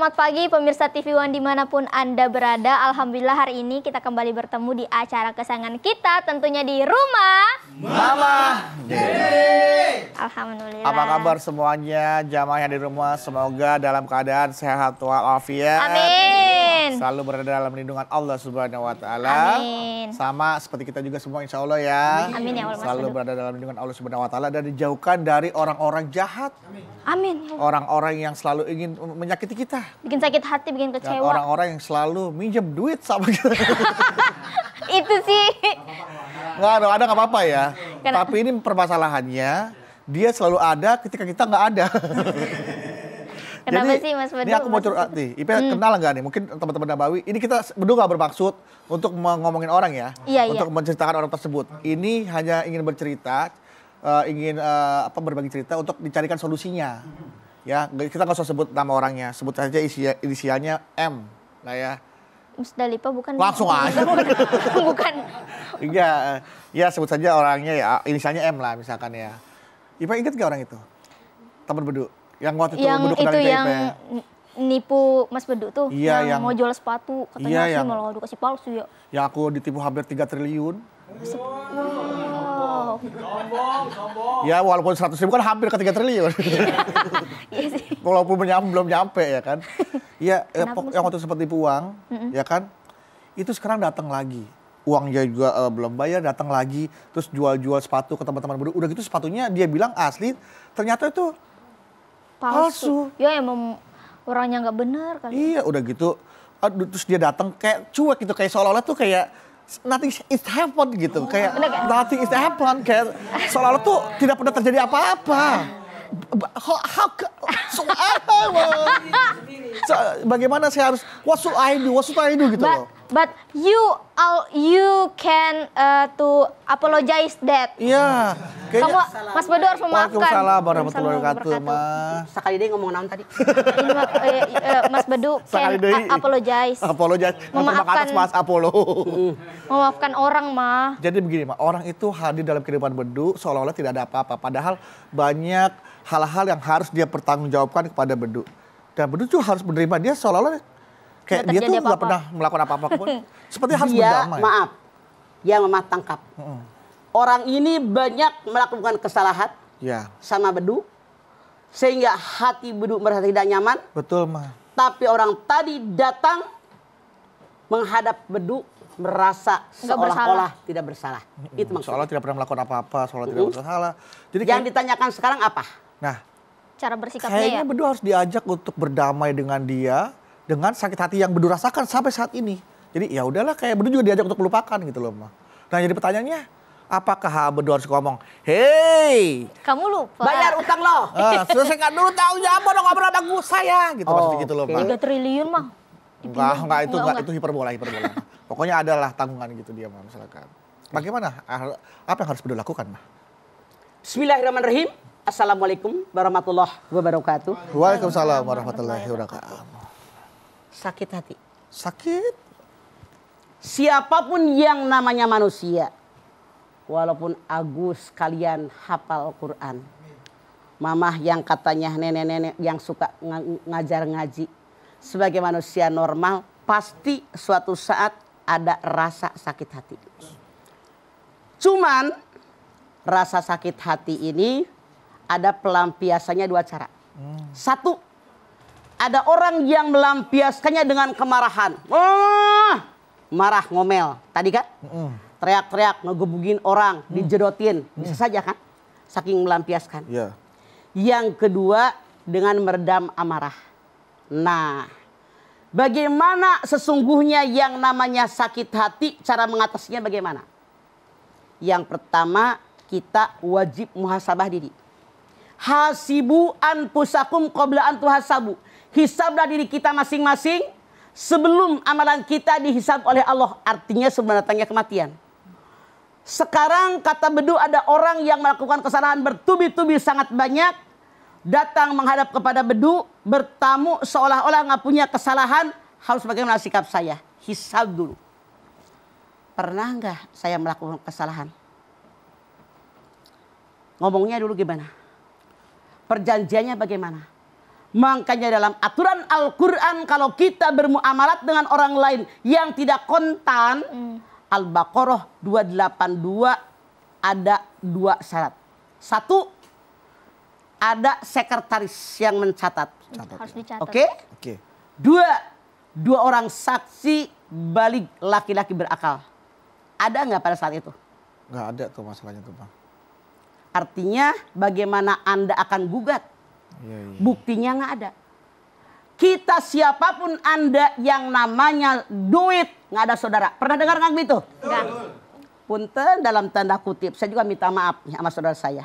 Selamat pagi pemirsa TV One dimanapun Anda berada. Alhamdulillah hari ini kita kembali bertemu di acara kesayangan kita tentunya di rumah. Mama Dede. Alhamdulillah. Apa kabar semuanya jamaah yang di rumah? Semoga dalam keadaan sehat walafiat. Amin. Selalu berada dalam lindungan Allah Subhanahu wa taala. Amin. Sama seperti kita juga semua insya Allah ya. Amin ya Allah. Selalu berada dalam lindungan Allah Subhanahu wa taala dan dijauhkan dari orang-orang jahat. Amin. Ya orang-orang yang selalu ingin menyakiti kita. Bikin sakit hati, bikin kecewa. orang-orang yang selalu minjem duit sama kita. Itu sih. Enggak ada, ada nggak apa-apa ya. Karena... Tapi ini permasalahannya dia selalu ada ketika kita nggak ada. Kenapa Jadi, sih Mas Bedu? Ini aku mau curhat nih. Ipe hmm. kenal enggak nih? Mungkin teman-teman Nabawi. Ini kita Bedu nggak bermaksud untuk ngomongin orang ya. Iya, iya. untuk iya. menceritakan orang tersebut. Ini hanya ingin bercerita, uh, ingin uh, apa berbagi cerita untuk dicarikan solusinya. Ya, kita nggak usah sebut nama orangnya. Sebut saja isinya, inisialnya M lah ya. Musdalifah bukan langsung aja bukan iya eh, ya sebut saja orangnya ya inisialnya M lah misalkan ya Ipe inget gak orang itu teman bedu yang waktu itu yang itu yang nipu Mas Bedu tuh iya, yang, yang mau jual sepatu katanya iya, yang, malah dikasih palsu ya. Yang aku ditipu hampir 3 triliun. Wow. Sombong, sombong. Ya walaupun 100 ribu kan hampir ke 3 triliun. iya sih. Walaupun menyam, belum nyampe ya kan. Iya, eh, ya, yang waktu seperti uang, mm -hmm. ya kan. Itu sekarang datang lagi. Uangnya juga uh, belum bayar, datang lagi. Terus jual-jual sepatu ke teman-teman. Udah gitu sepatunya dia bilang asli. Ternyata itu palsu. palsu. Ya emang orangnya nggak bener kali. Iya, udah gitu. Aduh, terus dia datang kayak cuek gitu, kayak seolah-olah tuh kayak nothing is happened gitu. Oh, kayak bener, nothing is happened, kayak seolah-olah tuh tidak pernah terjadi apa-apa. How, how, so, so, bagaimana saya harus, what should I do, what should I do gitu loh but you all you can uh, to apologize that. Iya. Yeah. Kamu Mas Bedu harus memaafkan. Waalaikumsalam warahmatullahi wabarakatuh, Mas. Sekali deh ngomong naon tadi. Eh, eh, Mas Bedu can apologize. Apologize. Memaafkan Mas Apollo. memaafkan orang, Ma. Jadi begini, Ma. orang itu hadir dalam kehidupan Bedu seolah-olah tidak ada apa-apa, padahal banyak hal-hal yang harus dia pertanggungjawabkan kepada Bedu. Dan Bedu tuh harus menerima dia seolah-olah kayak dia tuh nggak pernah melakukan apa-apa pun. Seperti harus dia, berdamai. Maaf, dia mama tangkap. Mm -hmm. Orang ini banyak melakukan kesalahan yeah. sama bedu, sehingga hati bedu merasa tidak nyaman. Betul, ma. Tapi orang tadi datang menghadap bedu merasa seolah-olah tidak bersalah. -hmm. Itu maksudnya. Seolah tidak pernah melakukan apa-apa, seolah mm -hmm. tidak bersalah. Jadi yang kayak... ditanyakan sekarang apa? Nah, cara bersikapnya Kayaknya ya. Kayaknya bedu harus diajak untuk berdamai dengan dia dengan sakit hati yang Bedu rasakan sampai saat ini. Jadi ya udahlah kayak Bedu juga diajak untuk melupakan gitu loh, Ma. Nah, jadi pertanyaannya apakah Bedu harus ngomong, "Hei, kamu lupa bayar utang lo." Ah, selesaikan dulu tahu ya apa dong ngobrol sama gue saya gitu oh, maksudnya gitu loh, tiga triliun, mah. Enggak, enggak itu enggak, itu hiperbola, hiperbola. Pokoknya adalah tanggungan gitu dia, mah misalkan. Bagaimana ah, apa yang harus Bedu lakukan, mah? Bismillahirrahmanirrahim. Assalamualaikum warahmatullahi wabarakatuh. Waalaikumsalam warahmatullahi wabarakatuh sakit hati. Sakit. Siapapun yang namanya manusia, walaupun Agus kalian hafal Quran. Mamah yang katanya nenek-nenek yang suka ng ngajar ngaji. Sebagai manusia normal, pasti suatu saat ada rasa sakit hati. Cuman rasa sakit hati ini ada pelampiasannya dua cara. Hmm. Satu, ada orang yang melampiaskannya dengan kemarahan. Oh, marah ngomel. Tadi kan? Teriak-teriak, ngegebugin orang, hmm. dijedotin. Mm. Bisa saja kan? Saking melampiaskan. Yeah. Yang kedua, dengan meredam amarah. Nah, bagaimana sesungguhnya yang namanya sakit hati, cara mengatasinya bagaimana? Yang pertama, kita wajib muhasabah diri. Hasibu anfusakum qabla antuhasabu hisablah diri kita masing-masing sebelum amalan kita dihisab oleh Allah. Artinya sebelum datangnya kematian. Sekarang kata bedu ada orang yang melakukan kesalahan bertubi-tubi sangat banyak. Datang menghadap kepada bedu, bertamu seolah-olah nggak punya kesalahan. Harus bagaimana sikap saya? Hisab dulu. Pernah nggak saya melakukan kesalahan? Ngomongnya dulu gimana? Perjanjiannya bagaimana? Makanya dalam aturan Al-Quran kalau kita bermuamalat dengan orang lain yang tidak kontan. Hmm. Al-Baqarah 282 ada dua syarat. Satu, ada sekretaris yang mencatat. Catat. Ya. Oke? Okay? Ya? Okay. Dua, dua orang saksi balik laki-laki berakal. Ada nggak pada saat itu? Nggak ada tuh masalahnya tuh Pak. Artinya bagaimana Anda akan gugat Ya, ya. Buktinya nggak ada. Kita siapapun Anda yang namanya duit, nggak ada saudara. Pernah dengar nggak begitu? Nggak. Punten dalam tanda kutip, saya juga minta maaf ya sama saudara saya.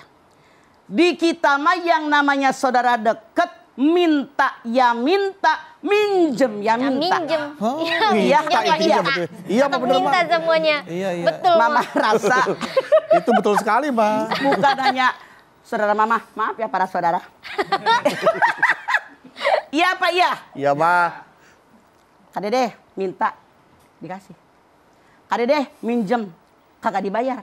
Di kita mah yang namanya saudara deket, minta ya minta, minjem ya, ya minta. Ya, minjem. ya, iya, iya, iya, iya, minta semuanya. Iya, iya. Betul. Mama rasa. Itu betul sekali, Mbak. Bukan hanya Saudara mama, maaf ya para saudara. iya Pak iya? Iya ma. Kadede minta dikasih. Kadede minjem kakak dibayar.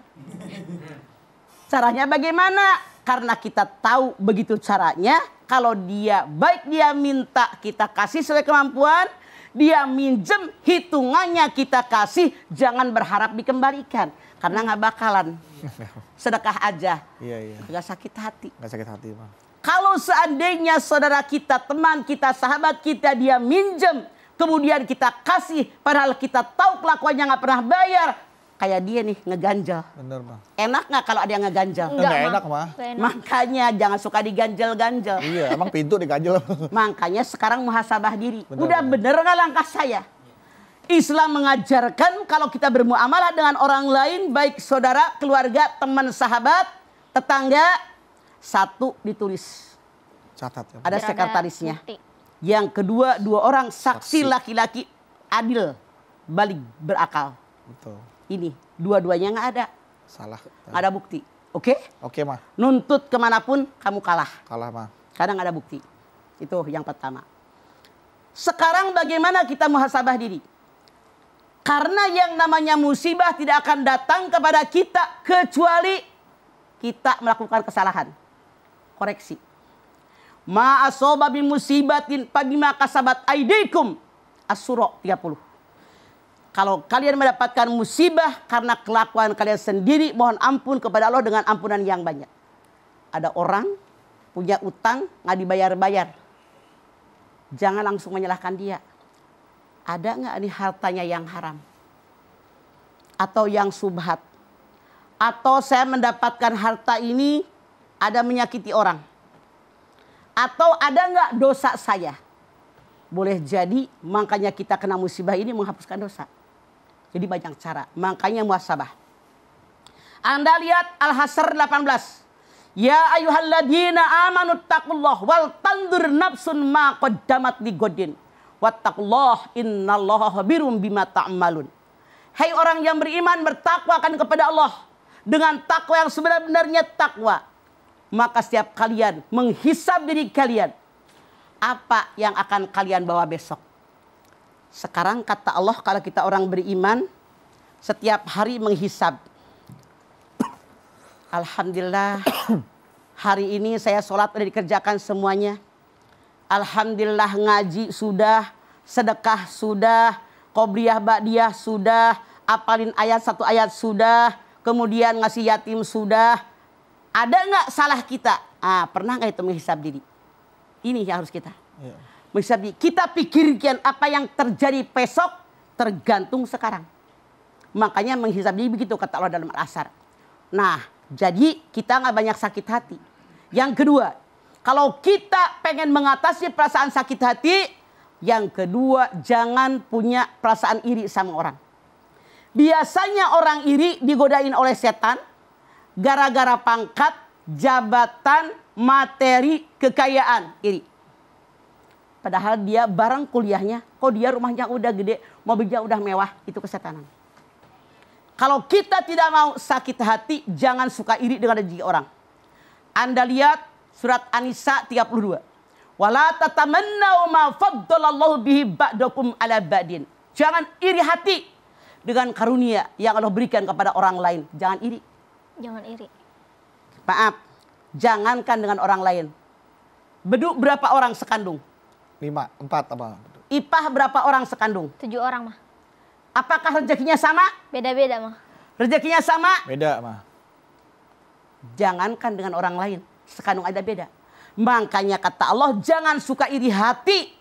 Caranya bagaimana? Karena kita tahu begitu caranya, kalau dia baik dia minta kita kasih sesuai kemampuan, dia minjem hitungannya kita kasih, jangan berharap dikembalikan karena nggak bakalan sedekah aja iya, iya. nggak sakit hati nggak sakit hati bang kalau seandainya saudara kita teman kita sahabat kita dia minjem kemudian kita kasih padahal kita tahu kelakuannya nggak pernah bayar kayak dia nih ngeganjel. Bener ma. Enak nggak kalau ada yang ngeganjel? Enggak, Enggak enak mah. Makanya jangan suka diganjel-ganjel. Iya emang pintu diganjel. Makanya sekarang muhasabah diri. Bener, Udah bener nggak langkah saya? Islam mengajarkan kalau kita bermuamalah dengan orang lain baik saudara, keluarga, teman, sahabat, tetangga satu ditulis. Catat ya. Ada sekretarisnya. Yang kedua dua orang saksi laki-laki adil, balik berakal. Betul. Ini dua-duanya nggak ada. Salah. Ada bukti. Oke? Okay? Oke, okay, mah. Nuntut kemanapun kamu kalah. Kalah, mah. Kadang ada bukti. Itu yang pertama. Sekarang bagaimana kita muhasabah diri? Karena yang namanya musibah tidak akan datang kepada kita kecuali kita melakukan kesalahan. Koreksi. Ma asoba bi musibatin fabima kasabat aidikum. Asuro 30. Kalau kalian mendapatkan musibah karena kelakuan kalian sendiri, mohon ampun kepada Allah dengan ampunan yang banyak. Ada orang punya utang nggak dibayar-bayar. Jangan langsung menyalahkan dia ada nggak nih hartanya yang haram? Atau yang subhat? Atau saya mendapatkan harta ini ada menyakiti orang? Atau ada nggak dosa saya? Boleh jadi makanya kita kena musibah ini menghapuskan dosa. Jadi banyak cara, makanya muasabah. Anda lihat Al-Hasr 18. Ya ayuhalladina amanuttaqullah wal tandur nafsun ma qaddamat Wattaqullah innallaha khabirum bima ta'malun. Hai orang yang beriman bertakwa bertakwakan kepada Allah dengan takwa yang sebenarnya takwa. Maka setiap kalian menghisap diri kalian apa yang akan kalian bawa besok. Sekarang kata Allah kalau kita orang beriman setiap hari menghisap. Alhamdulillah hari ini saya sholat sudah dikerjakan semuanya. Alhamdulillah ngaji sudah, sedekah sudah, kobriyah ba'diyah sudah, apalin ayat satu ayat sudah, kemudian ngasih yatim sudah. Ada nggak salah kita? Ah, pernah nggak itu menghisap diri? Ini yang harus kita. Ya. Menghisap diri. Kita pikirkan apa yang terjadi besok tergantung sekarang. Makanya menghisap diri begitu kata Allah dalam Al-Asar. Nah, jadi kita nggak banyak sakit hati. Yang kedua, kalau kita pengen mengatasi perasaan sakit hati, yang kedua jangan punya perasaan iri sama orang. Biasanya orang iri digodain oleh setan gara-gara pangkat, jabatan, materi, kekayaan, iri. Padahal dia barang kuliahnya, kok dia rumahnya udah gede, mobilnya udah mewah, itu kesetanan. Kalau kita tidak mau sakit hati, jangan suka iri dengan rezeki orang. Anda lihat Surat An-Nisa 32. Wala tatamannau ma faddalallahu bihi ba'dakum ala ba'din. Jangan iri hati dengan karunia yang Allah berikan kepada orang lain. Jangan iri. Jangan iri. Maaf, jangankan dengan orang lain. Beduk berapa orang sekandung? Lima, empat apa? Ipah berapa orang sekandung? Tujuh orang mah. Apakah rezekinya sama? Beda-beda mah. Rezekinya sama? Beda mah. Jangankan dengan orang lain sekarang ada beda. Makanya kata Allah jangan suka iri hati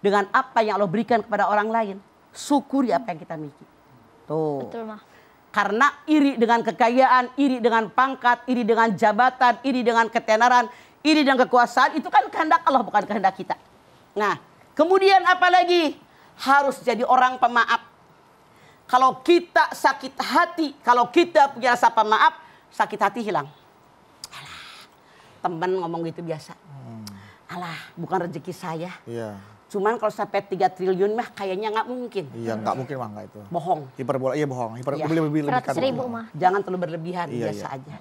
dengan apa yang Allah berikan kepada orang lain. Syukuri apa yang kita miliki. Tuh. Betul, Ma. Karena iri dengan kekayaan, iri dengan pangkat, iri dengan jabatan, iri dengan ketenaran, iri dengan kekuasaan itu kan kehendak Allah bukan kehendak kita. Nah, kemudian apa lagi? Harus jadi orang pemaaf. Kalau kita sakit hati, kalau kita punya rasa maaf sakit hati hilang temen ngomong gitu biasa. Hmm. Alah, bukan rezeki saya. Iya. Cuman kalau sampai 3 triliun mah kayaknya nggak mungkin. Iya, nggak mungkin mah nggak itu. Bohong. Hiperbola, iya bohong. Hiper, iya. Lebih, lebih, lebih, ribu mah. Jangan terlalu berlebihan, iya, biasa iya. aja.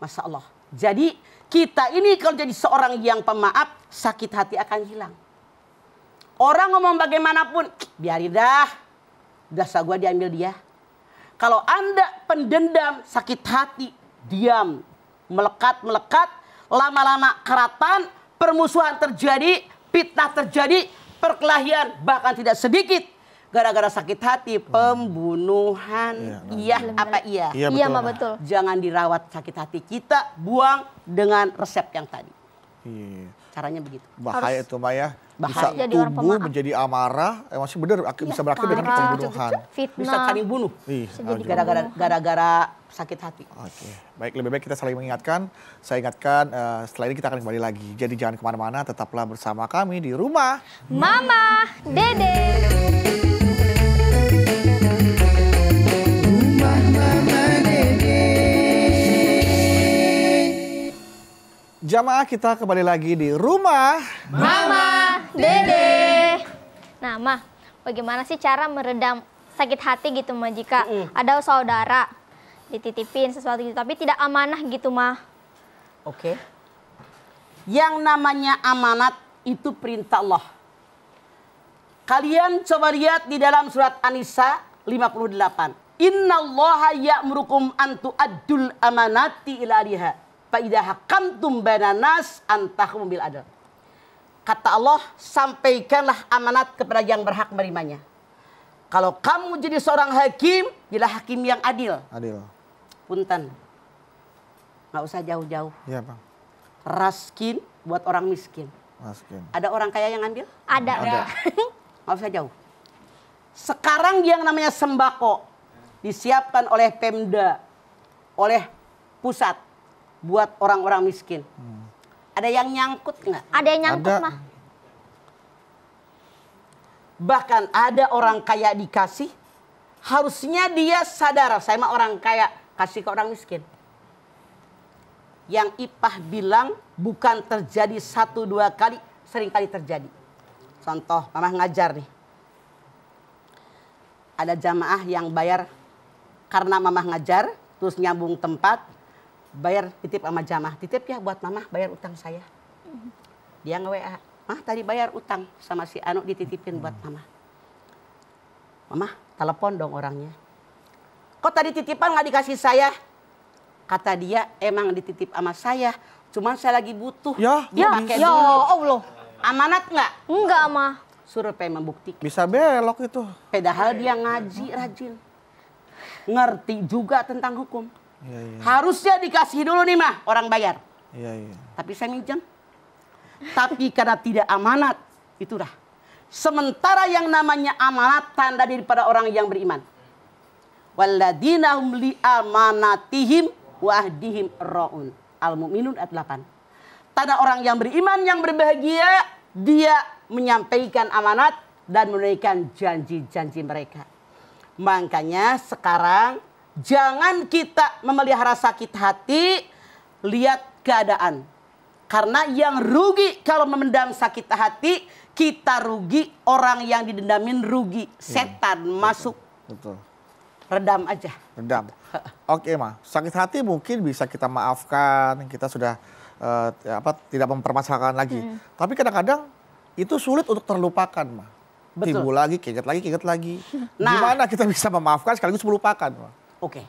Masya Allah. Jadi kita ini kalau jadi seorang yang pemaaf, sakit hati akan hilang. Orang ngomong bagaimanapun, biarin dah. Dosa gua diambil dia. Kalau Anda pendendam, sakit hati, diam melekat melekat lama-lama keratan permusuhan terjadi fitnah terjadi perkelahian bahkan tidak sedikit gara-gara sakit hati pembunuhan iya ya, apa iya iya, iya betul. Iya, betul jangan dirawat sakit hati kita buang dengan resep yang tadi iya caranya begitu. Bahaya itu Maya. Bisa jadi tumbuh menjadi amarah, eh, masih benar ya, bisa berakhir dengan pembunuhan. Bisa saling bunuh. Iya, gara-gara gara sakit hati. Oke, baik lebih baik kita saling mengingatkan. Saya ingatkan uh, setelah ini kita akan kembali lagi. Jadi jangan kemana-mana, tetaplah bersama kami di rumah. Mama, Dede. Jamaah kita kembali lagi di rumah Mama Dede. Nah, Ma, bagaimana sih cara meredam sakit hati gitu, Ma, jika mm ada saudara dititipin sesuatu gitu, tapi tidak amanah gitu, Ma. Oke. Okay. Yang namanya amanat itu perintah Allah. Kalian coba lihat di dalam surat An-Nisa 58. Inna allaha ya'murukum antu adul amanati ilaliha Faidah hakamtum bananas antahum bil adal. Kata Allah, sampaikanlah amanat kepada yang berhak menerimanya. Kalau kamu jadi seorang hakim, bila hakim yang adil. Adil. Punten. Nggak usah jauh-jauh. Iya, Bang. Raskin buat orang miskin. Raskin. Ada orang kaya yang ambil? Ada. Ada. Nggak usah jauh. Sekarang yang namanya sembako disiapkan oleh Pemda, oleh pusat buat orang-orang miskin? Hmm. Ada yang nyangkut nggak? Ada yang nyangkut ada. mah. Bahkan ada orang kaya dikasih, harusnya dia sadar, saya mah orang kaya, kasih ke orang miskin. Yang Ipah bilang bukan terjadi satu dua kali, sering kali terjadi. Contoh, mamah ngajar nih. Ada jamaah yang bayar karena mamah ngajar, terus nyambung tempat, bayar titip sama jamaah titip ya buat mama bayar utang saya dia nge WA mah tadi bayar utang sama si Anu dititipin buat mama mama telepon dong orangnya kok tadi titipan nggak dikasih saya kata dia emang dititip sama saya cuman saya lagi butuh ya ya, ya Allah amanat nggak enggak mah suruh pengen membuktikan bisa belok itu padahal dia ngaji rajin ngerti juga tentang hukum Ya, ya. Harusnya dikasih dulu nih mah orang bayar. Ya, ya. Tapi saya minjem. Tapi karena tidak amanat, itulah. Sementara yang namanya amanat tanda daripada orang yang beriman. Walladina li amanatihim wahdihim roun Al-Mu'minun ayat 8. Tanda orang yang beriman yang berbahagia, dia menyampaikan amanat dan menunaikan janji-janji mereka. Makanya sekarang jangan kita memelihara sakit hati, lihat keadaan. Karena yang rugi kalau memendam sakit hati, kita rugi, orang yang didendamin rugi, iya, setan hmm. masuk. Betul. Redam aja. Redam. Oke, Ma. Sakit hati mungkin bisa kita maafkan, kita sudah uh, apa tidak mempermasalahkan lagi. Hmm. Tapi kadang-kadang itu sulit untuk terlupakan, Ma. Betul. Timbul lagi, keinget lagi, keinget lagi. Nah, Gimana kita bisa memaafkan sekaligus melupakan, Ma? Oke.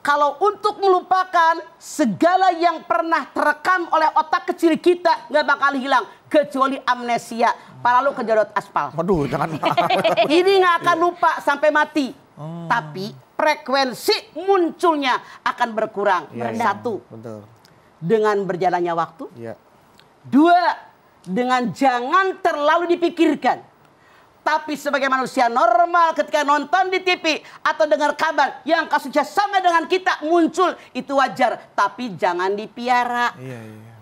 Kalau untuk melupakan segala yang pernah terekam oleh otak kecil kita nggak bakal hilang kecuali amnesia. paralu kejarot aspal. Waduh, jangan. Ini nggak akan lupa sampai mati. Hmm. Tapi frekuensi munculnya akan berkurang. Ya, Satu, Betul. dengan berjalannya waktu. Ya. Dua, dengan jangan terlalu dipikirkan. Tapi sebagai manusia normal ketika nonton di TV atau dengar kabar yang kasusnya sama dengan kita muncul itu wajar. Tapi jangan dipiara. Iya, iya, iya.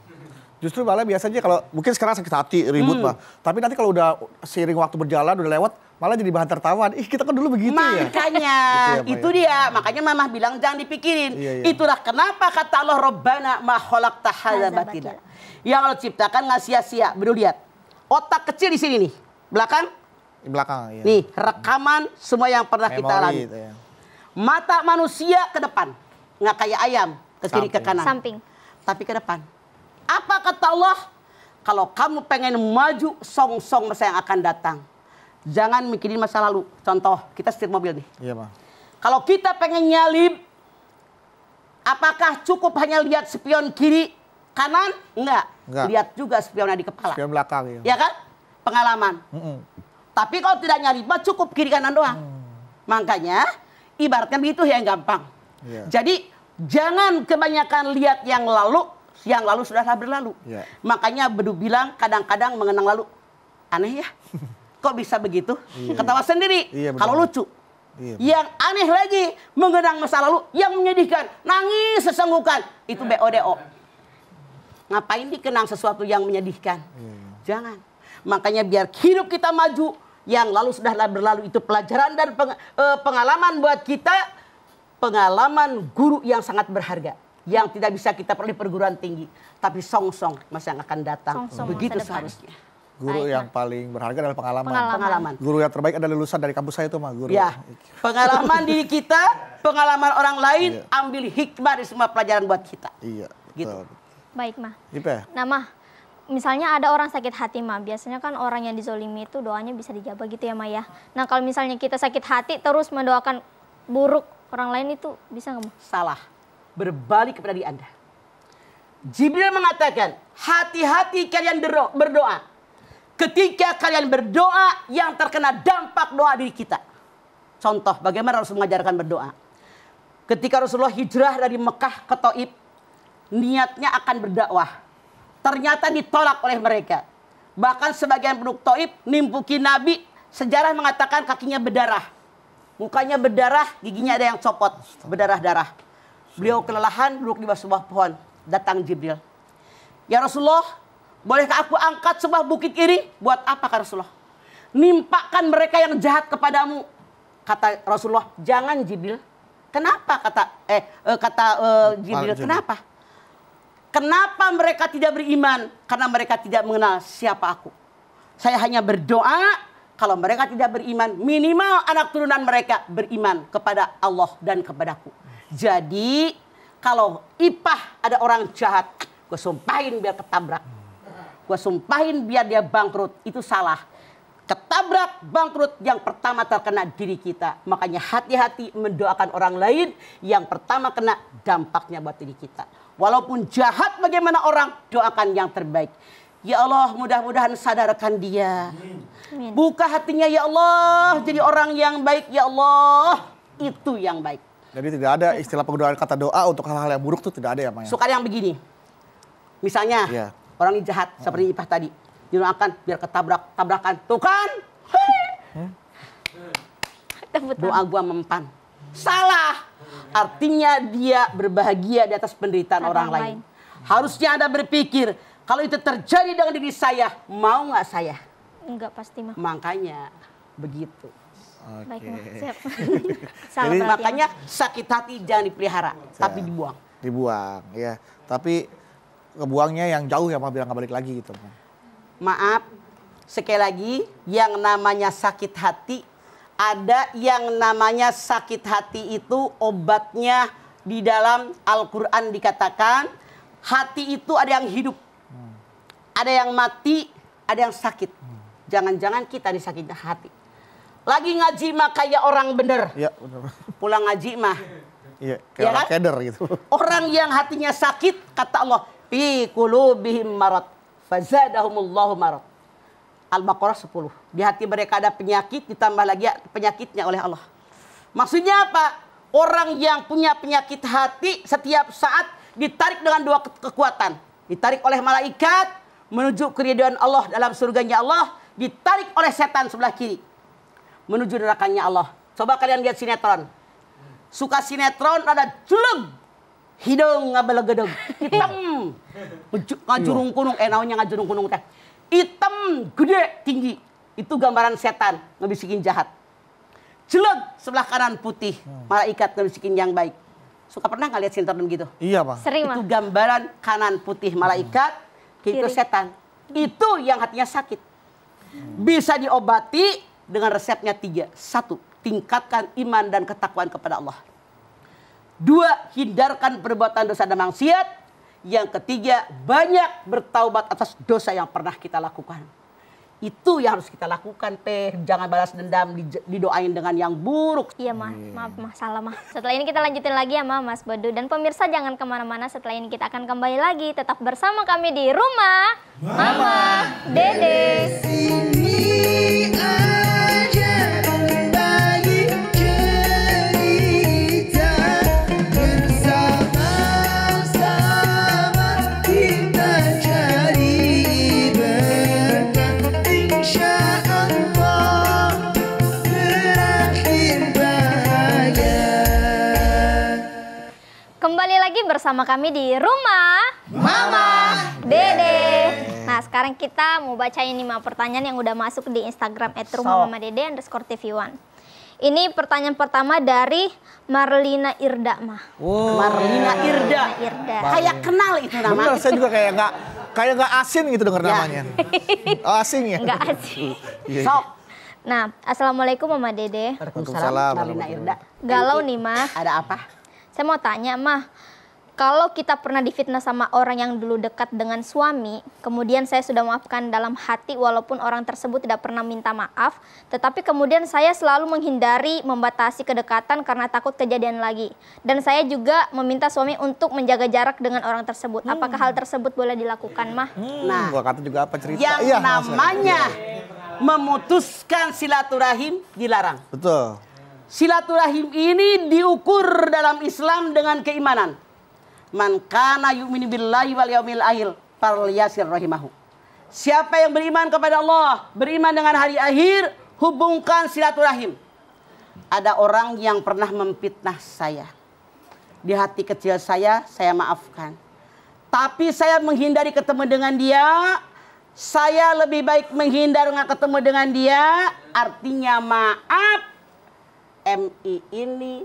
Justru malah biasanya kalau mungkin sekarang sakit hati ribut hmm. mah. Tapi nanti kalau udah seiring waktu berjalan udah lewat malah jadi bahan tertawaan. Ih kita kan dulu begitu makanya, ya. Makanya gitu ya, itu ya. dia. Makanya mamah bilang jangan dipikirin. Iya, iya. Itulah kenapa kata Allah Robbana maholak tahala batina. Yang Allah ciptakan nggak sia-sia. Berdua lihat otak kecil di sini nih belakang di belakang, iya. Nih, rekaman semua yang pernah Memori, kita alami. Itu, ya. Mata manusia ke depan, nggak kayak ayam ke kiri ke kanan. Samping. Tapi ke depan. Apa kata Allah? Kalau kamu pengen maju, song-song masa yang akan datang. Jangan mikirin masa lalu. Contoh, kita setir mobil nih. Iya, Pak. Kalau kita pengen nyalip, apakah cukup hanya lihat spion kiri, kanan? Enggak. Enggak. Lihat juga spionnya di kepala. Spion belakang, ya. Ya kan? Pengalaman. Mm -mm. Tapi kalau tidak nyari riba cukup kiri kanan doang. Hmm. Makanya ibaratkan begitu ya, yang gampang. Yeah. Jadi jangan kebanyakan lihat yang lalu, yang lalu sudahlah berlalu. Yeah. Makanya Bedu bilang kadang-kadang mengenang lalu. Aneh ya. Kok bisa begitu? Yeah. Ketawa sendiri yeah, iya, kalau lucu. Iya, yang aneh lagi mengenang masa lalu yang menyedihkan, nangis sesenggukan itu iya. BODO. Ngapain dikenang sesuatu yang menyedihkan? Iya. Jangan. Makanya biar hidup kita maju, yang lalu sudah berlalu itu pelajaran dan peng, eh, pengalaman buat kita pengalaman guru yang sangat berharga yang tidak bisa kita perlu perguruan tinggi tapi song-song masih yang akan datang song -song begitu seharusnya Guru yang paling berharga adalah pengalaman. pengalaman. Pengalaman. Guru yang terbaik adalah lulusan dari kampus saya itu mah guru. Ya. Pengalaman diri kita, pengalaman orang lain, iya. ambil hikmah dari semua pelajaran buat kita. Iya. Gitu. Betul. Baik mah. Ipe. Nah misalnya ada orang sakit hati mah biasanya kan orang yang dizolimi itu doanya bisa dijabah gitu ya Maya. Nah kalau misalnya kita sakit hati terus mendoakan buruk orang lain itu bisa nggak? Salah. Berbalik kepada diri Anda. Jibril mengatakan, hati-hati kalian berdoa. Ketika kalian berdoa yang terkena dampak doa diri kita. Contoh bagaimana harus mengajarkan berdoa. Ketika Rasulullah hijrah dari Mekah ke Taib, niatnya akan berdakwah ternyata ditolak oleh mereka. Bahkan sebagian penduduk Taif nimpuki Nabi, sejarah mengatakan kakinya berdarah. Mukanya berdarah, giginya ada yang copot, berdarah-darah. Beliau kelelahan duduk di bawah sebuah pohon. Datang Jibril. Ya Rasulullah, bolehkah aku angkat sebuah bukit ini? Buat apa kan Rasulullah? Nimpakan mereka yang jahat kepadamu. Kata Rasulullah, jangan Jibril. Kenapa kata eh, eh kata uh, Jibril? Kenapa? Kenapa mereka tidak beriman? Karena mereka tidak mengenal siapa aku. Saya hanya berdoa kalau mereka tidak beriman, minimal anak turunan mereka beriman kepada Allah dan kepadaku. Jadi kalau ipah ada orang jahat, gue sumpahin biar ketabrak. Gue sumpahin biar dia bangkrut, itu salah. Ketabrak bangkrut yang pertama terkena diri kita. Makanya hati-hati mendoakan orang lain yang pertama kena dampaknya buat diri kita. Walaupun jahat bagaimana orang, doakan yang terbaik. Ya Allah, mudah-mudahan sadarkan dia. Buka hatinya ya Allah, jadi orang yang baik ya Allah. Itu yang baik. Jadi tidak ada istilah penggunaan kata doa untuk hal-hal yang buruk itu tidak ada ya, Maya? Suka yang begini. Misalnya, ya. orang ini jahat uh seperti Ipah tadi. doakan biar ketabrak, tabrakan. Tuh kan? Huh? Doa gua mempan. Salah. Artinya dia berbahagia di atas penderitaan orang, orang lain. lain. Harusnya Anda berpikir, kalau itu terjadi dengan diri saya, mau nggak saya? Enggak pasti, Mah. Makanya begitu. Okay. Baik, Mah. Siap. Jadi, makanya sakit hati jangan dipelihara, siap. tapi dibuang. Dibuang, ya. Tapi kebuangnya yang jauh ya, Mah, bilang nggak balik lagi gitu. Maaf, sekali lagi yang namanya sakit hati ada yang namanya sakit hati itu obatnya di dalam Al-Quran dikatakan hati itu ada yang hidup, ada yang mati, ada yang sakit. Jangan-jangan kita disakiti hati. Lagi ngaji mah kayak orang bener. Ya, bener. Pulang ngaji mah. Iya, ya kayak ya orang kan? keder gitu. Orang yang hatinya sakit, kata Allah, fi marat, fazadahumullahu marat. Al-Baqarah 10. Di hati mereka ada penyakit, ditambah lagi penyakitnya oleh Allah. Maksudnya apa? Orang yang punya penyakit hati setiap saat ditarik dengan dua kekuatan. Ditarik oleh malaikat menuju keriduan Allah dalam surganya Allah. Ditarik oleh setan sebelah kiri. Menuju nerakanya Allah. Coba kalian lihat sinetron. Suka sinetron ada celeng. Hidung ngabelegedeng. Hitam. Ngajurung kunung. Eh naunya ngajurung kunung teh hitam gede tinggi itu gambaran setan ngebisikin jahat jelek sebelah kanan putih malah hmm. malaikat ngebisikin yang baik suka pernah nggak lihat sinetron gitu iya pak Sering, itu gambaran kanan putih malaikat hmm. itu setan itu yang hatinya sakit hmm. bisa diobati dengan resepnya tiga satu tingkatkan iman dan ketakwaan kepada Allah dua hindarkan perbuatan dosa dan maksiat yang ketiga, banyak bertaubat atas dosa yang pernah kita lakukan. Itu yang harus kita lakukan, Teh. Jangan balas dendam, didoain dengan yang buruk. Iya, ma, Maaf, Ma. Salah, ma. Setelah ini kita lanjutin lagi ya, ma, Mas Bodu. Dan pemirsa jangan kemana-mana. Setelah ini kita akan kembali lagi. Tetap bersama kami di Rumah Mama, Mama Dede. Dede. kami di rumah Mama Dede. Nah sekarang kita mau bacain lima pertanyaan yang udah masuk di Instagram @rumahmamadede so. underscore tv1. Ini pertanyaan pertama dari Marlina Irda mah. Wow. Marlina Irda. Irda. Kayak kenal itu nama. Benar, saya juga kayak nggak kayak nggak asin gitu dengar ya. namanya. Oh, asing ya. Nggak asing. Iya, iya. Sok. Nah, assalamualaikum Mama Dede. Waalaikumsalam. Marlina Irda. Galau nih mah. Ada apa? Saya mau tanya mah, kalau kita pernah difitnah sama orang yang dulu dekat dengan suami, kemudian saya sudah maafkan dalam hati walaupun orang tersebut tidak pernah minta maaf, tetapi kemudian saya selalu menghindari membatasi kedekatan karena takut kejadian lagi. Dan saya juga meminta suami untuk menjaga jarak dengan orang tersebut. Hmm. Apakah hal tersebut boleh dilakukan, Mah? Hmm. Nah, kata juga apa cerita? Yang ya, namanya masalah. memutuskan silaturahim dilarang. Betul. Silaturahim ini diukur dalam Islam dengan keimanan. Man kana yu'minu billahi wal yaumil akhir falyasir rahimahu. Siapa yang beriman kepada Allah, beriman dengan hari akhir, hubungkan silaturahim. Ada orang yang pernah memfitnah saya. Di hati kecil saya, saya maafkan. Tapi saya menghindari ketemu dengan dia. Saya lebih baik menghindar nggak ketemu dengan dia. Artinya maaf. MI ini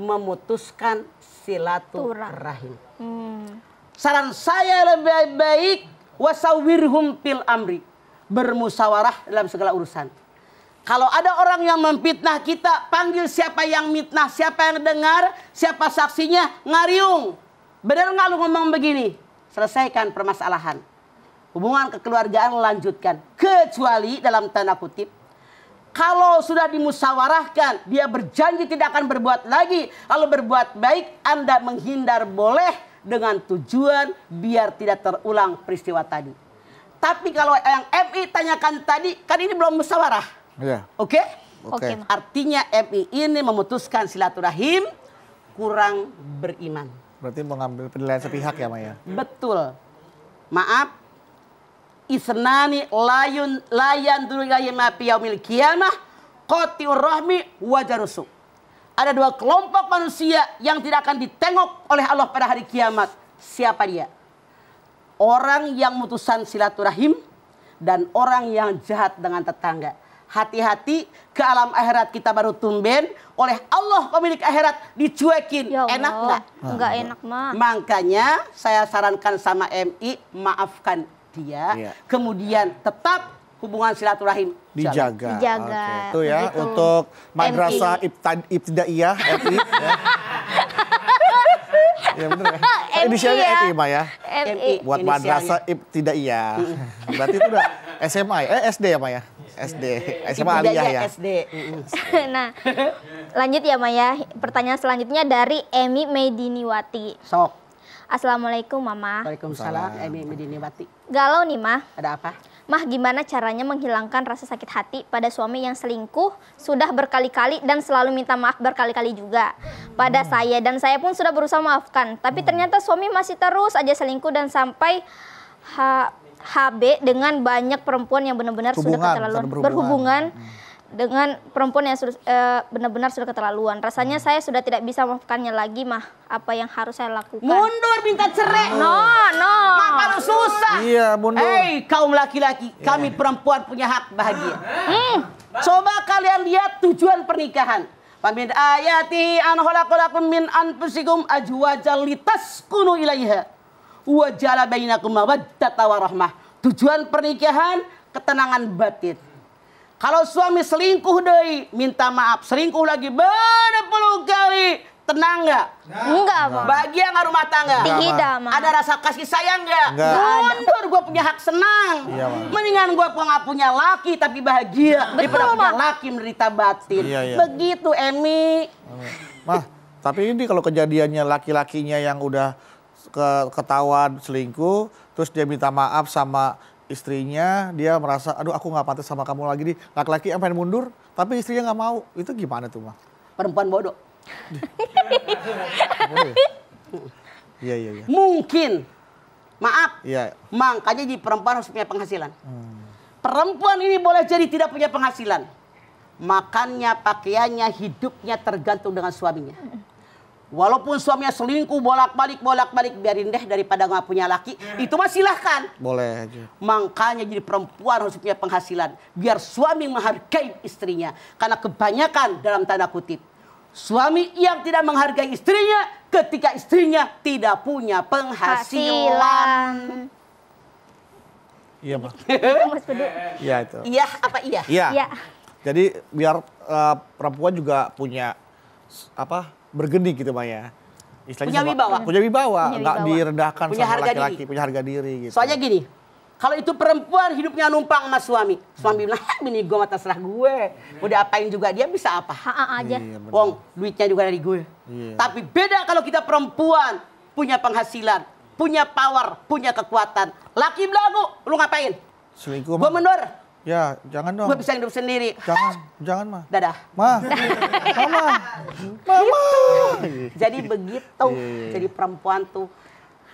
memutuskan silaturahim. Hmm. Saran saya lebih baik wasawirhum fil amri. Bermusawarah dalam segala urusan. Kalau ada orang yang memfitnah kita, panggil siapa yang mitnah, siapa yang dengar, siapa saksinya, ngariung. Benar nggak lu ngomong begini? Selesaikan permasalahan. Hubungan kekeluargaan lanjutkan. Kecuali dalam tanda kutip, kalau sudah dimusawarahkan, dia berjanji tidak akan berbuat lagi. Kalau berbuat baik, Anda menghindar boleh dengan tujuan biar tidak terulang peristiwa tadi. Tapi kalau yang MI tanyakan tadi, kan ini belum musawarah, Iya. Oke? Okay? Oke. Okay. Artinya MI ini memutuskan silaturahim kurang beriman. Berarti mengambil penilaian sepihak ya Maya? Betul. Maaf, isnani layun layan durullahi ya, ya, ma ya, yaumil qiyamah koti rahmi wa jarusu. Ada dua kelompok manusia yang tidak akan ditengok oleh Allah pada hari kiamat. Siapa dia? Orang yang mutusan silaturahim dan orang yang jahat dengan tetangga. Hati-hati ke alam akhirat kita baru tumben oleh Allah pemilik akhirat dicuekin. Ya enak nggak? Nggak enak mah. Makanya saya sarankan sama MI maafkan dia, yeah. kemudian tetap hubungan silaturahim dijaga. Dijaga. Okay. Itu ya Begitu. untuk Madrasah Ibtidaiyah FI ya. Ya ya. Inisialnya FI Maya. ya. MI. Buat Madrasah Ibtidaiyah. Berarti itu udah SMA Eh SD ya Maya? SD. SMA Aliyah ya? SD. nah, lanjut ya Maya. Pertanyaan selanjutnya dari Emi Mediniwati. Sok. Assalamualaikum Mama. Waalaikumsalam. Emi Medini Mediniwati. Galau nih Mah. Ada apa? Mah gimana caranya menghilangkan rasa sakit hati pada suami yang selingkuh sudah berkali-kali dan selalu minta maaf berkali-kali juga pada hmm. saya dan saya pun sudah berusaha maafkan tapi hmm. ternyata suami masih terus aja selingkuh dan sampai HB dengan banyak perempuan yang benar-benar sudah keterlaluan berhubungan. berhubungan hmm dengan perempuan yang eh, benar-benar sudah keterlaluan. Rasanya hmm. saya sudah tidak bisa memaafkannya lagi, mah. Apa yang harus saya lakukan? Mundur minta cerai. Oh. No, no. Kenapa susah? Iya, mundur. Hei, kaum laki-laki, yeah. kami perempuan punya hak bahagia. Hmm. Coba kalian lihat tujuan pernikahan. Pamin ayati an khalaqalakum min anfusikum ajwajal litaskunu ilaiha wa jala bainakum mawaddata warahmah. Tujuan pernikahan ketenangan batin. Kalau suami selingkuh deh, minta maaf. Selingkuh lagi berpuluh kali. Tenang nggak? Enggak, Pak. Bahagia nggak rumah tangga? Tidak, Pak. Ada rasa kasih sayang nggak? Mundur, gue punya hak senang. Iya, Mendingan gue nggak punya laki tapi bahagia. Betul, Daripada punya laki menderita batin. Iya, iya. Begitu, Emi. Mah, tapi ini kalau kejadiannya laki-lakinya yang udah ketahuan selingkuh, terus dia minta maaf sama istrinya dia merasa aduh aku nggak pantas sama kamu lagi nih laki-laki yang pengen mundur tapi istrinya nggak mau itu gimana tuh mah perempuan bodoh iya iya iya mungkin maaf ya. makanya di perempuan harus punya penghasilan hmm. perempuan ini boleh jadi tidak punya penghasilan makannya pakaiannya hidupnya tergantung dengan suaminya Walaupun suaminya selingkuh bolak-balik bolak-balik biarin deh daripada nggak punya laki, itu mah silahkan. Boleh aja. Makanya jadi perempuan harus punya penghasilan biar suami menghargai istrinya. Karena kebanyakan dalam tanda kutip suami yang tidak menghargai istrinya ketika istrinya tidak punya penghasilan. Iya, Pak. Iya itu. Iya apa iya? Iya. Ya. Jadi biar uh, perempuan juga punya apa bergendi gitu Mbak ya. Istilahnya punya wibawa. Punya wibawa, nggak direndahkan punya sama laki-laki, punya harga diri gitu. Soalnya gini, kalau itu perempuan hidupnya numpang sama suami. Suami bilang, bini ah, gue mata serah gue. Mau diapain juga dia bisa apa. Ha, -ha aja. Iya, Wong, duitnya juga dari gue. Iya. Tapi beda kalau kita perempuan. Punya penghasilan, punya power, punya kekuatan. Laki belagu, lu ngapain? Selingkuh. Gue menur. Ya, jangan dong. Gue bisa hidup sendiri. Jangan, jangan mah. Dadah. Mah. Gitu. Mama. Mama. Gitu. Jadi begitu. Iya, iya, iya. Jadi perempuan tuh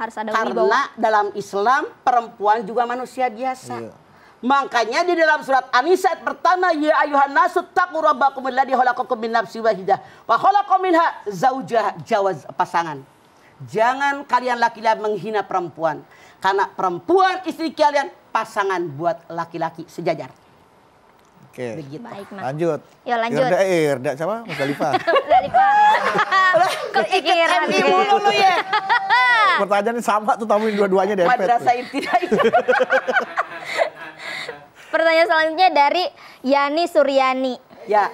harus ada Karena wibawa. dalam Islam perempuan juga manusia biasa. Makanya di dalam surat Anisa ayat pertama ya ayuhan nasu taku rabbakum alladhi khalaqakum min nafsi wahidah wa khalaqa minha zaujah jawaz pasangan. Jangan kalian laki-laki menghina perempuan. Karena perempuan istri kalian pasangan buat laki-laki sejajar. Oke. Begitu. Baik, Mas. Lanjut. Ya lanjut. Irda, air, eh, Irda siapa? Mas Dalipa. Dalipa. ikut MD mulu lu ya. Pertanyaannya sama tuh tamuin dua-duanya deh. Madrasah ibtidaiyah. Pertanyaan selanjutnya dari Yani Suryani. Ya.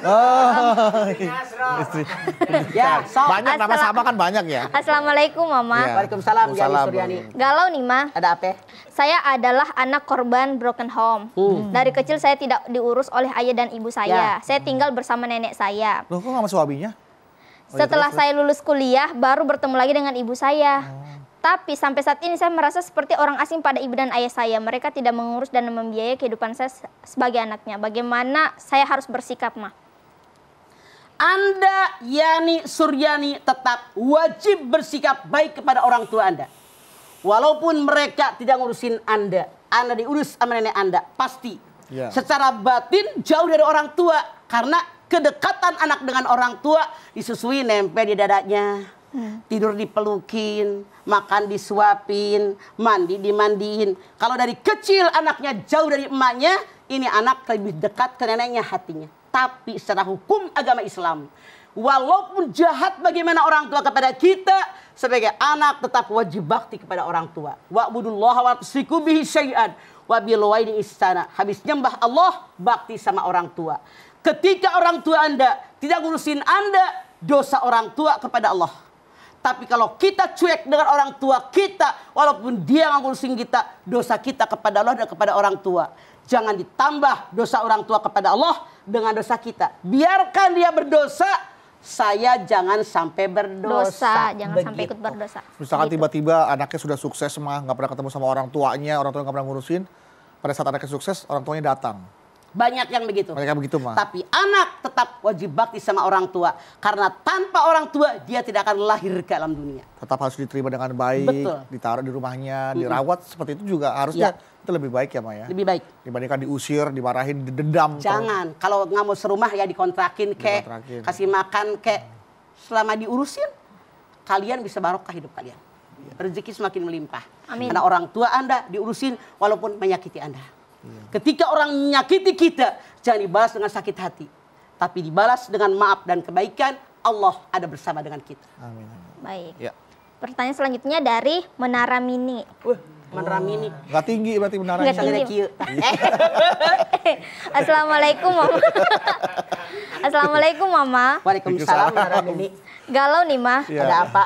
Oh. Istri. ya, so, banyak nama sama kan banyak ya. Assalamualaikum Mama. Ya. Waalaikumsalam Yani Suryani. Galau nih Ma. Ada apa? Saya adalah anak korban broken home. Hmm. Dari kecil saya tidak diurus oleh ayah dan ibu saya. Ya. Saya tinggal bersama nenek saya. Loh kok sama suaminya? Oh, iya, Setelah terus, saya lulus kuliah, baru bertemu lagi dengan ibu saya. Hmm. Tapi sampai saat ini saya merasa seperti orang asing pada ibu dan ayah saya. Mereka tidak mengurus dan membiayai kehidupan saya sebagai anaknya. Bagaimana saya harus bersikap, Ma? Anda, Yani Suryani, tetap wajib bersikap baik kepada orang tua Anda. Walaupun mereka tidak ngurusin Anda, Anda diurus sama nenek Anda, pasti. Ya. Secara batin jauh dari orang tua, karena kedekatan anak dengan orang tua disusui nempel di dadanya Hmm. Tidur dipelukin, makan disuapin, mandi dimandiin. Kalau dari kecil anaknya jauh dari emaknya, ini anak lebih dekat ke neneknya hatinya. Tapi secara hukum agama Islam, walaupun jahat bagaimana orang tua kepada kita, sebagai anak tetap wajib bakti kepada orang tua. Wa budullah wa tusyriku bihi syai'an wa bilwaini istana. Habis nyembah Allah, bakti sama orang tua. Ketika orang tua Anda tidak ngurusin Anda, dosa orang tua kepada Allah. Tapi kalau kita cuek dengan orang tua kita, walaupun dia ngurusin kita, dosa kita kepada Allah dan kepada orang tua. Jangan ditambah dosa orang tua kepada Allah dengan dosa kita. Biarkan dia berdosa, saya jangan sampai berdosa. Dosa, jangan sampai ikut berdosa. Misalkan tiba-tiba anaknya sudah sukses mah, nggak pernah ketemu sama orang tuanya, orang tuanya nggak pernah ngurusin. Pada saat anaknya sukses, orang tuanya datang banyak yang begitu. Mereka begitu, Ma. Tapi anak tetap wajib bakti sama orang tua. Karena tanpa orang tua, dia tidak akan lahir ke dalam dunia. Tetap harus diterima dengan baik, Betul. ditaruh di rumahnya, mm-hmm. dirawat. Seperti itu juga harusnya ya. itu lebih baik ya, Ma ya? Lebih baik. Dibandingkan diusir, dimarahin, didendam. Jangan. kalau nggak mau serumah ya dikontrakin, kek. Kasih makan, kek. Selama diurusin, kalian bisa barokah hidup kalian. Iya. Rezeki semakin melimpah. Amin. Karena orang tua Anda diurusin walaupun menyakiti Anda. Iya. Ketika orang menyakiti kita, jangan dibalas dengan sakit hati. Tapi dibalas dengan maaf dan kebaikan, Allah ada bersama dengan kita. Amin. Baik. Ya. Pertanyaan selanjutnya dari Menara Mini. Wah, Menara Mini. Oh, Gak tinggi berarti Menara Gak Mini. tinggi. Eh. Assalamualaikum Mama. Assalamualaikum Mama. Waalaikumsalam Menara Mini. Galau nih Ma. Iya. Ada apa?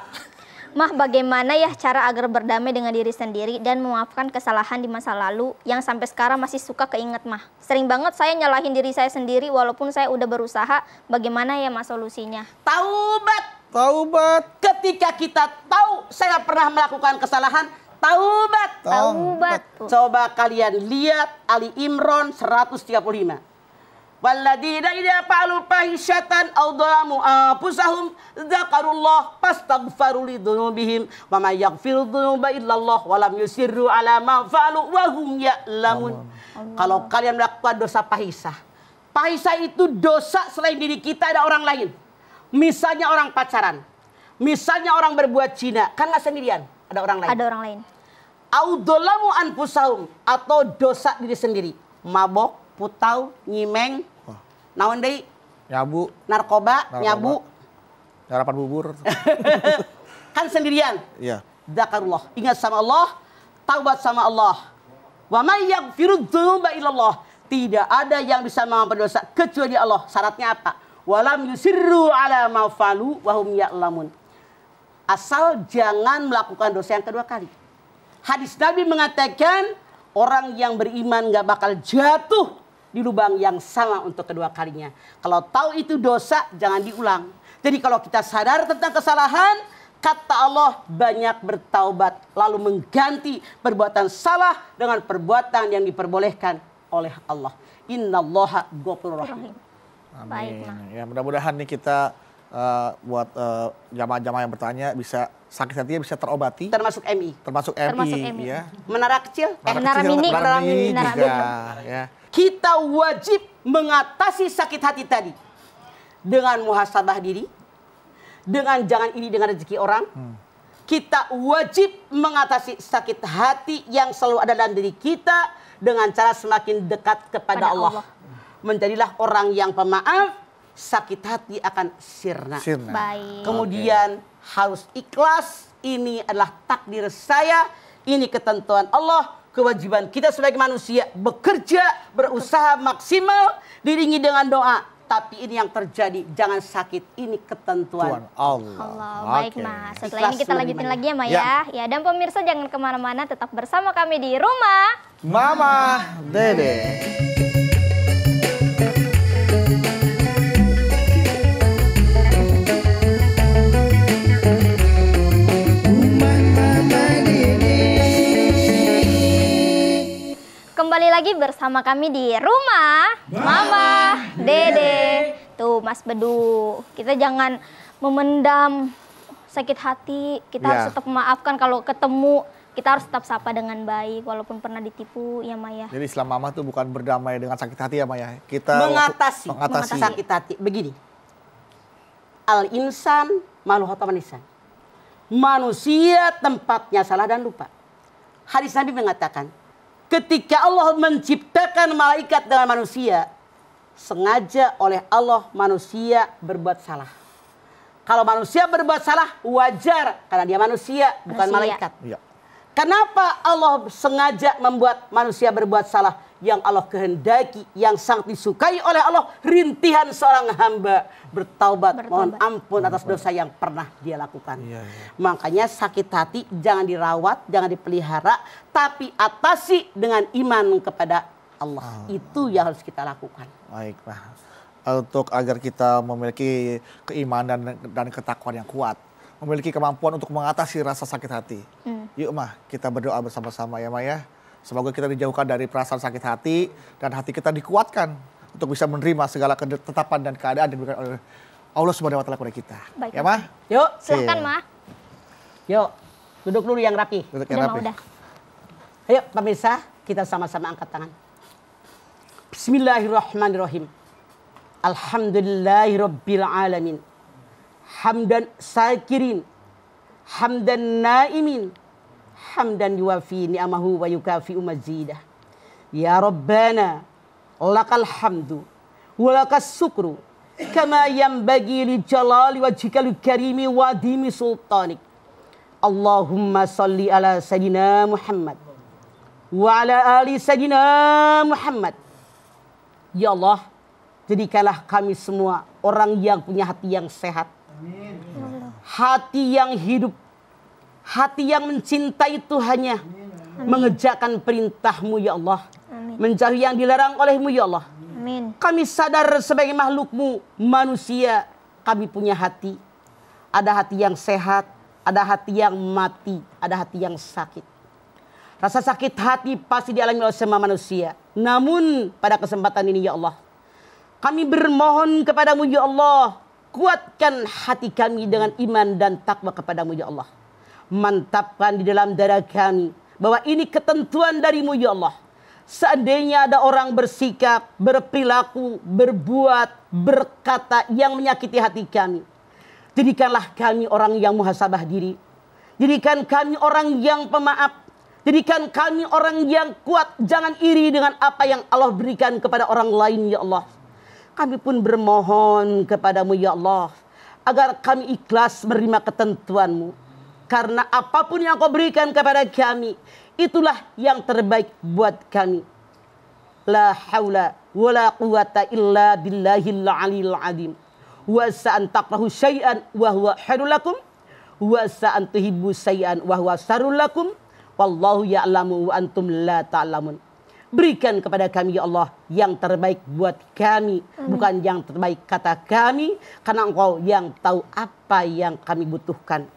Mah bagaimana ya cara agar berdamai dengan diri sendiri dan memaafkan kesalahan di masa lalu yang sampai sekarang masih suka keinget Mah? Sering banget saya nyalahin diri saya sendiri walaupun saya udah berusaha. Bagaimana ya Mas solusinya? Taubat. Taubat. Ketika kita tahu saya pernah melakukan kesalahan, taubat. Taubat. Coba kalian lihat Ali Imron 135 Walladzina idza fa'alu fahisyatan aw dhalamu anfusahum dzakarullah li lidzunubihim wa may yaghfiru dzunuba illallah wa lam yusirru ala ma fa'alu wa hum ya'lamun. Kalau kalian melakukan dosa pahisah, pahisah itu dosa selain diri kita ada orang lain. Misalnya orang pacaran, misalnya orang berbuat cina kan nggak sendirian, ada orang lain. Ada orang lain. Audolamu anfusahum atau dosa diri sendiri, mabok, putau, nyimeng, Naon deui? Nyabu. Narkoba, Narkoba. nyabu. sarapan bubur. kan sendirian. Iya. Zakarullah. Ingat sama Allah, taubat sama Allah. Wa may yaghfiru dzunuba illallah. Tidak ada yang bisa mengampuni dosa kecuali Allah. Syaratnya apa? Walam yusirru ala ma falu wa hum ya'lamun. Asal jangan melakukan dosa yang kedua kali. Hadis Nabi mengatakan orang yang beriman nggak bakal jatuh di lubang yang sama untuk kedua kalinya. Kalau tahu itu dosa, jangan diulang. Jadi kalau kita sadar tentang kesalahan, kata Allah banyak bertaubat lalu mengganti perbuatan salah dengan perbuatan yang diperbolehkan oleh Allah. Innallaha ghafurur rahim. Amin. Ya mudah-mudahan nih kita uh, buat eh, jamaah-jamaah yang bertanya bisa sakit hatinya bisa terobati. Termasuk MI. Termasuk MI, termasuk MI. ya. Menara kecil, eh, menara, kecil, mini, menara mini, menara mini juga, ya kita wajib mengatasi sakit hati tadi dengan muhasabah diri, dengan jangan ini dengan rezeki orang. Hmm. Kita wajib mengatasi sakit hati yang selalu ada dalam diri kita dengan cara semakin dekat kepada Allah. Allah. Menjadilah orang yang pemaaf, sakit hati akan sirna. sirna. Baik. Kemudian okay. harus ikhlas, ini adalah takdir saya, ini ketentuan Allah kewajiban kita sebagai manusia bekerja, berusaha maksimal diringi dengan doa. Tapi ini yang terjadi, jangan sakit. Ini ketentuan Tuhan Allah. Allah. Baik, okay. Mas. Setelah ini kita lanjutin lagi ya, Ma ya. ya. ya. dan pemirsa jangan kemana-mana, tetap bersama kami di rumah. Mama Dede. kembali lagi bersama kami di rumah Mama Dede. Tuh Mas Bedu, kita jangan memendam sakit hati. Kita ya. harus iya. tetap memaafkan kalau ketemu kita harus tetap sapa dengan baik walaupun pernah ditipu ya Maya. Jadi Islam Mama tuh bukan berdamai dengan sakit hati ya Maya. Kita mengatasi, mengatasi. mengatasi. sakit hati. Begini. Al insan maluhat manisan. Manusia tempatnya salah dan lupa. Hadis Nabi mengatakan, ketika Allah menciptakan malaikat dengan manusia, sengaja oleh Allah manusia berbuat salah. Kalau manusia berbuat salah wajar karena dia manusia bukan malaikat. Ya. Kenapa Allah sengaja membuat manusia berbuat salah yang Allah kehendaki, yang sangat disukai oleh Allah, rintihan seorang hamba bertaubat, mohon ampun atas dosa yang pernah dia lakukan. Iya, iya. Makanya sakit hati jangan dirawat, jangan dipelihara, tapi atasi dengan iman kepada Allah. Ah. Itu yang harus kita lakukan. Baik, eh, Untuk agar kita memiliki keimanan dan, dan ketakwaan yang kuat, memiliki kemampuan untuk mengatasi rasa sakit hati. Hmm Yuk mah kita berdoa bersama-sama ya ya. Semoga kita dijauhkan dari perasaan sakit hati dan hati kita dikuatkan untuk bisa menerima segala ketetapan dan keadaan yang diberikan oleh Allah Subhanahu wa taala kepada kita. Baik, ya, Mah? Yuk, silakan, iya. Mah. Yuk, duduk dulu yang rapi. Duduk yang rapi. udah. Ayo, pemirsa, kita sama-sama angkat tangan. Bismillahirrahmanirrahim. Alhamdulillahirabbil alamin. Hamdan sakirin. Hamdan naimin hamdan yuwafi ni'amahu wa yukafi umazidah. Ya Rabbana lakal hamdu wa lakas sukru kama yanbaghi li jalali wajhikal karimi wa dimi sultanik. Allahumma salli ala sayyidina Muhammad wa ala ali sayyidina Muhammad. Ya Allah, jadikanlah kami semua orang yang punya hati yang sehat. Amin. Hati yang hidup Hati yang mencintai Tuhannya. Amin. Mengejakan perintahmu ya Allah. Amin. Menjauhi yang dilarang olehmu ya Allah. Amin. Kami sadar sebagai makhlukmu manusia. Kami punya hati. Ada hati yang sehat. Ada hati yang mati. Ada hati yang sakit. Rasa sakit hati pasti dialami oleh semua manusia. Namun pada kesempatan ini ya Allah. Kami bermohon kepadamu ya Allah. Kuatkan hati kami dengan iman dan takwa kepadamu ya Allah mantapkan di dalam darah kami bahwa ini ketentuan darimu ya Allah. Seandainya ada orang bersikap, berperilaku, berbuat, berkata yang menyakiti hati kami. Jadikanlah kami orang yang muhasabah diri. Jadikan kami orang yang pemaaf. Jadikan kami orang yang kuat. Jangan iri dengan apa yang Allah berikan kepada orang lain ya Allah. Kami pun bermohon kepadamu ya Allah. Agar kami ikhlas menerima ketentuanmu karena apapun yang kau berikan kepada kami, itulah yang terbaik buat kami. La haula wa la quwata illa billahil alil adim. Wa sa'an taqrahu syai'an wa huwa khairul lakum. Wa sa'an tuhibbu syai'an wa huwa syarul lakum. Wallahu ya'lamu wa antum la ta'lamun. Berikan kepada kami ya Allah yang terbaik buat kami. Amin. Bukan yang terbaik kata kami. Karena engkau yang tahu apa yang kami butuhkan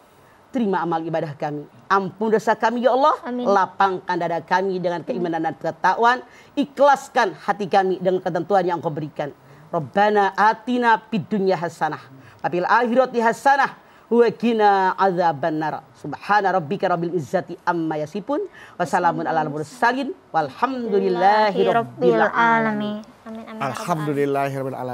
terima amal ibadah kami. Ampun dosa kami ya Allah, Amin. lapangkan dada kami dengan keimanan dan ketakwaan, ikhlaskan hati kami dengan ketentuan yang Engkau berikan. Rabbana atina fid dunya hasanah wa fil akhirati hasanah wa qina azaban nar. Subhana rabbika rabbil izzati amma yasifun wa salamun alal mursalin walhamdulillahi rabbil alamin. Ya rabbil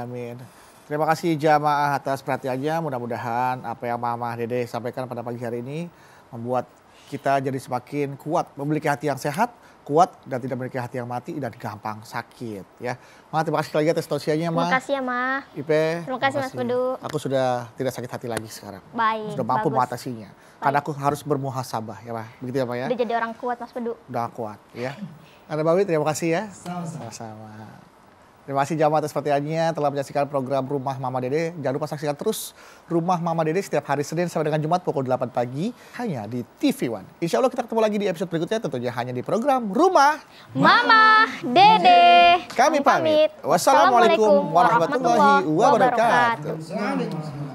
alamin. Terima kasih jamaah atas perhatiannya. Mudah-mudahan apa yang Mama Dede sampaikan pada pagi hari ini membuat kita jadi semakin kuat, memiliki hati yang sehat, kuat dan tidak memiliki hati yang mati dan gampang sakit ya. Ma terima kasih lagi atas tausiahnya Ma. Terima kasih ya Ma. Ipe. Terima kasih Mas Bedu. Aku sudah tidak sakit hati lagi sekarang. Baik. Sudah mampu mengatasinya. Karena aku harus bermuhasabah ya Ma. Begitu ya Ma ya. Udah jadi orang kuat Mas Bedu. Udah kuat ya. Ada Bawi terima kasih ya. Sama-sama. Terima kasih jamaah atas perhatiannya telah menyaksikan program Rumah Mama Dede. Jangan lupa saksikan terus Rumah Mama Dede setiap hari Senin sampai dengan Jumat pukul 8 pagi hanya di TV One. Insya Allah kita ketemu lagi di episode berikutnya tentunya hanya di program Rumah Mama Dede. Kami pamit. Wassalamualaikum warahmatullahi wabarakatuh.